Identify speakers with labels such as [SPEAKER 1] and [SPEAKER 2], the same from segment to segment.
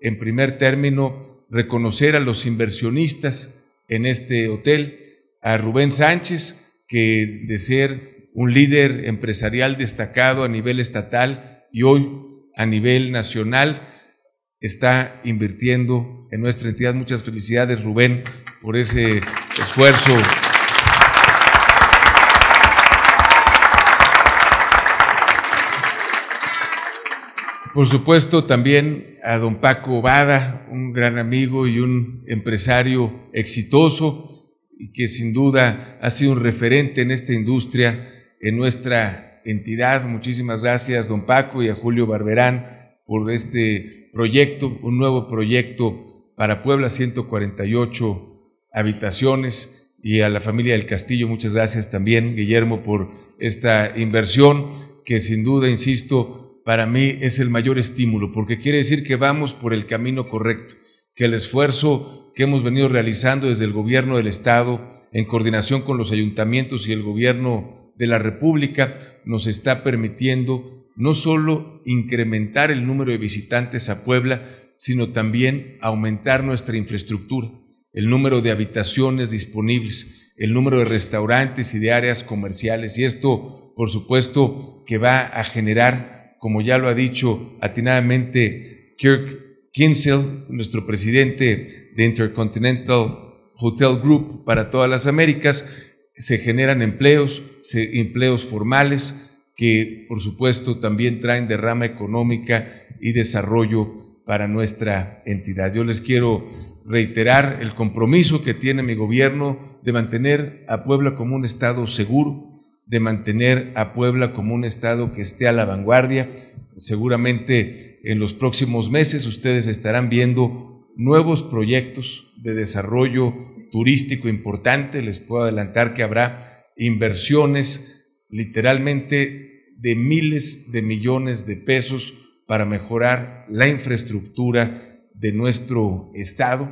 [SPEAKER 1] En primer término, reconocer a los inversionistas en este hotel, a Rubén Sánchez, que de ser un líder empresarial destacado a nivel estatal y hoy a nivel nacional, está invirtiendo en nuestra entidad. Muchas felicidades, Rubén, por ese esfuerzo Por supuesto, también a don Paco Bada, un gran amigo y un empresario exitoso, y que sin duda ha sido un referente en esta industria, en nuestra entidad. Muchísimas gracias, don Paco, y a Julio Barberán por este proyecto, un nuevo proyecto para Puebla, 148 habitaciones y a la familia del Castillo, muchas gracias también, Guillermo, por esta inversión que sin duda, insisto, para mí es el mayor estímulo, porque quiere decir que vamos por el camino correcto, que el esfuerzo que hemos venido realizando desde el gobierno del Estado, en coordinación con los ayuntamientos y el gobierno de la República, nos está permitiendo no solo incrementar el número de visitantes a Puebla, sino también aumentar nuestra infraestructura, el número de habitaciones disponibles, el número de restaurantes y de áreas comerciales. Y esto, por supuesto, que va a generar como ya lo ha dicho atinadamente Kirk Kinsell, nuestro presidente de Intercontinental Hotel Group para todas las Américas, se generan empleos, empleos formales que por supuesto también traen derrama económica y desarrollo para nuestra entidad. Yo les quiero reiterar el compromiso que tiene mi gobierno de mantener a Puebla como un estado seguro, de mantener a Puebla como un estado que esté a la vanguardia. Seguramente en los próximos meses ustedes estarán viendo nuevos proyectos de desarrollo turístico importante. Les puedo adelantar que habrá inversiones literalmente de miles de millones de pesos para mejorar la infraestructura de nuestro estado,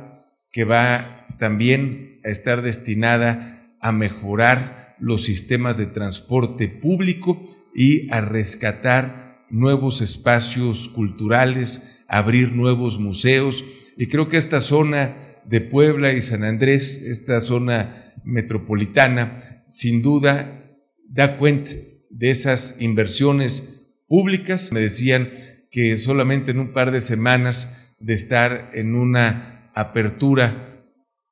[SPEAKER 1] que va también a estar destinada a mejorar los sistemas de transporte público y a rescatar nuevos espacios culturales, abrir nuevos museos. Y creo que esta zona de Puebla y San Andrés, esta zona metropolitana, sin duda da cuenta de esas inversiones públicas. Me decían que solamente en un par de semanas de estar en una apertura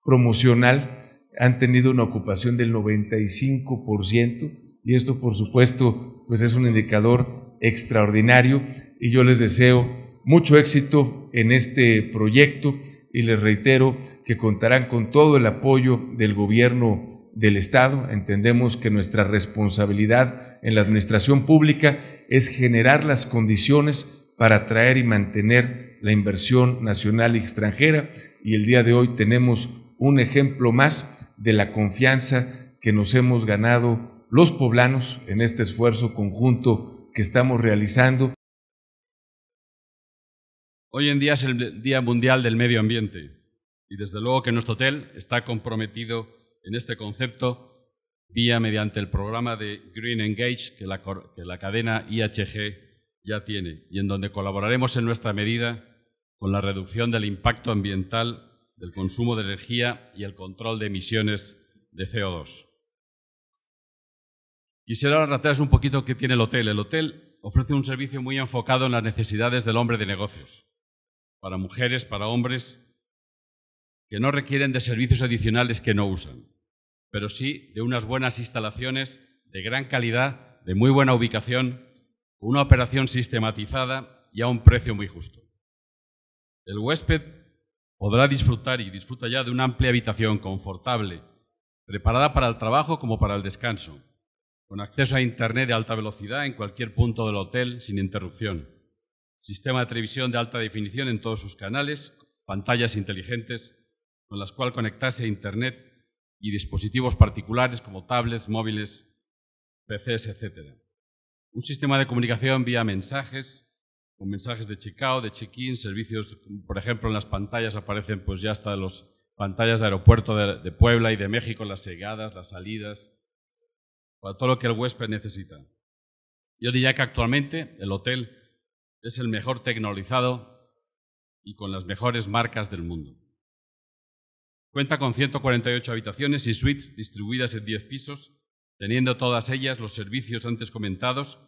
[SPEAKER 1] promocional han tenido una ocupación del 95% y esto por supuesto pues es un indicador extraordinario y yo les deseo mucho éxito en este proyecto y les reitero que contarán con todo el apoyo del gobierno del Estado. Entendemos que nuestra responsabilidad en la administración pública es generar las condiciones para atraer y mantener la inversión nacional y extranjera y el día de hoy tenemos un ejemplo más de la confianza que nos hemos ganado los poblanos en este esfuerzo conjunto que estamos realizando.
[SPEAKER 2] Hoy en día es el Día Mundial del Medio Ambiente y desde luego que nuestro hotel está comprometido en este concepto vía mediante el programa de Green Engage que la, que la cadena IHG ya tiene y en donde colaboraremos en nuestra medida con la reducción del impacto ambiental del consumo de energía y el control de emisiones de CO2. Quisiera relatarles un poquito qué tiene el hotel. El hotel ofrece un servicio muy enfocado en las necesidades del hombre de negocios, para mujeres, para hombres, que no requieren de servicios adicionales que no usan, pero sí de unas buenas instalaciones de gran calidad, de muy buena ubicación, una operación sistematizada y a un precio muy justo. El huésped podrá disfrutar y disfruta ya de una amplia habitación confortable, preparada para el trabajo como para el descanso, con acceso a Internet de alta velocidad en cualquier punto del hotel sin interrupción, sistema de televisión de alta definición en todos sus canales, pantallas inteligentes con las cuales conectarse a Internet y dispositivos particulares como tablets, móviles, PCs, etc. Un sistema de comunicación vía mensajes, con mensajes de chicao, de check-in, servicios, por ejemplo, en las pantallas aparecen pues ya hasta las pantallas de aeropuerto de, de, Puebla y de México, las llegadas, las salidas, para todo lo que el huésped necesita. Yo diría que actualmente el hotel es el mejor tecnologizado y con las mejores marcas del mundo. Cuenta con 148 habitaciones y suites distribuidas en 10 pisos, teniendo todas ellas los servicios antes comentados,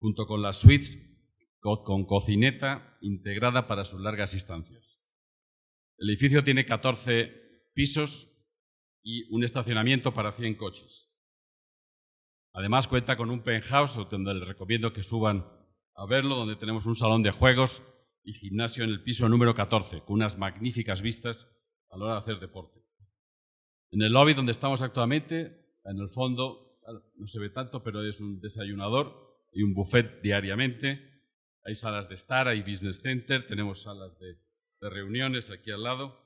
[SPEAKER 2] junto con las suites con cocineta integrada para sus largas instancias. El edificio tiene 14 pisos y un estacionamiento para 100 coches. Además cuenta con un penthouse, donde les recomiendo que suban a verlo, donde tenemos un salón de juegos y gimnasio en el piso número 14, con unas magníficas vistas a la hora de hacer deporte. En el lobby donde estamos actualmente, en el fondo, no se ve tanto, pero es un desayunador y un buffet diariamente hay salas de estar, hay business center, tenemos salas de, reuniones aquí al lado.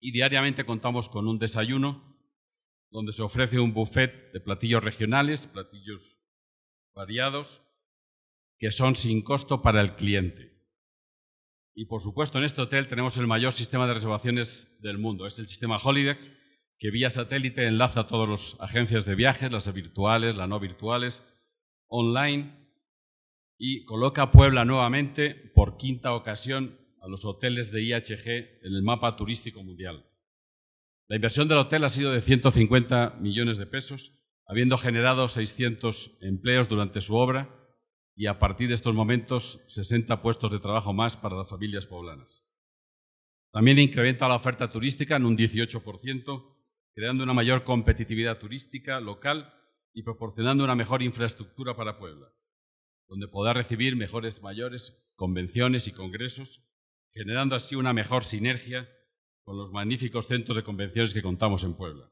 [SPEAKER 2] Y diariamente contamos con un desayuno donde se ofrece un buffet de platillos regionales, platillos variados, que son sin costo para el cliente. Y por supuesto, en este hotel tenemos el mayor sistema de reservaciones del mundo. Es el sistema Holidex que vía satélite enlaza a todas las agencias de viajes, las virtuales, las no virtuales, online, y coloca a Puebla nuevamente por quinta ocasión a los hoteles de IHG en el mapa turístico mundial. La inversión del hotel ha sido de 150 millones de pesos, habiendo generado 600 empleos durante su obra y a partir de estos momentos 60 puestos de trabajo más para las familias poblanas. También incrementa la oferta turística en un 18%, creando una mayor competitividad turística local y proporcionando una mejor infraestructura para Puebla donde podrá recibir mejores mayores, convenciones y congresos, generando así una mejor sinergia con los magníficos centros de convenciones que contamos en Puebla.